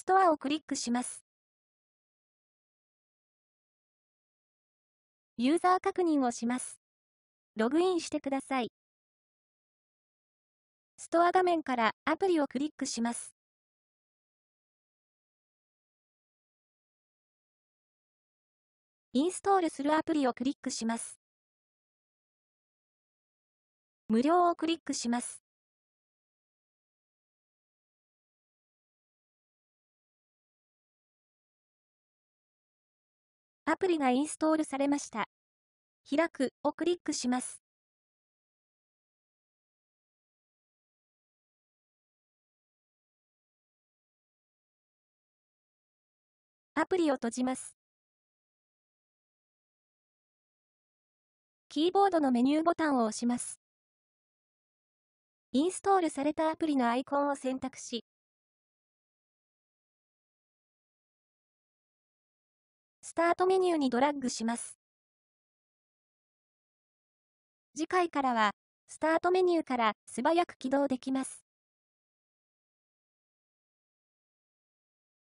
ストアをクリックします。ユーザー確認をします。ログインしてください。ストア画面からアプリをクリックします。インストールするアプリをクリックします。無料をクリックします。アプリがインストールされました。開くをクリックします。アプリを閉じます。キーボードのメニューボタンを押します。インストールされたアプリのアイコンを選択し、スタートメニューにドラッグします。次回からは、スタートメニューから素早く起動できます。